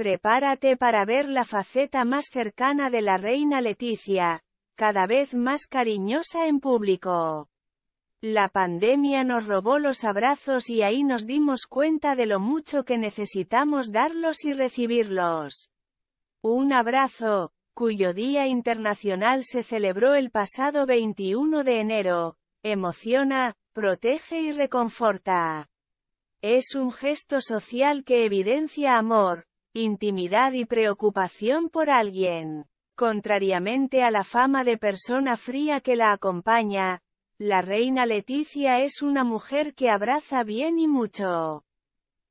Prepárate para ver la faceta más cercana de la reina Leticia, cada vez más cariñosa en público. La pandemia nos robó los abrazos y ahí nos dimos cuenta de lo mucho que necesitamos darlos y recibirlos. Un abrazo, cuyo Día Internacional se celebró el pasado 21 de enero, emociona, protege y reconforta. Es un gesto social que evidencia amor, intimidad y preocupación por alguien. Contrariamente a la fama de persona fría que la acompaña, la reina Leticia es una mujer que abraza bien y mucho.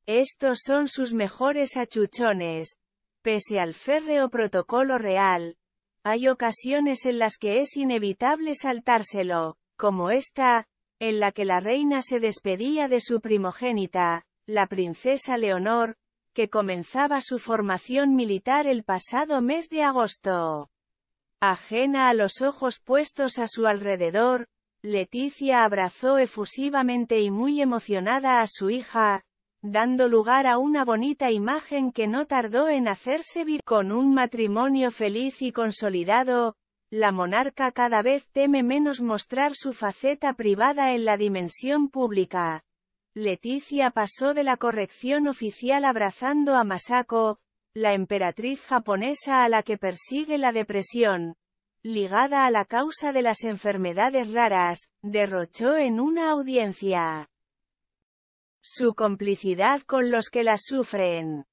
Estos son sus mejores achuchones. Pese al férreo protocolo real, hay ocasiones en las que es inevitable saltárselo, como esta, en la que la reina se despedía de su primogénita, la princesa Leonor, que comenzaba su formación militar el pasado mes de agosto. Ajena a los ojos puestos a su alrededor, Leticia abrazó efusivamente y muy emocionada a su hija, dando lugar a una bonita imagen que no tardó en hacerse vir. Con un matrimonio feliz y consolidado, la monarca cada vez teme menos mostrar su faceta privada en la dimensión pública, Leticia pasó de la corrección oficial abrazando a Masako, la emperatriz japonesa a la que persigue la depresión, ligada a la causa de las enfermedades raras, derrochó en una audiencia su complicidad con los que la sufren.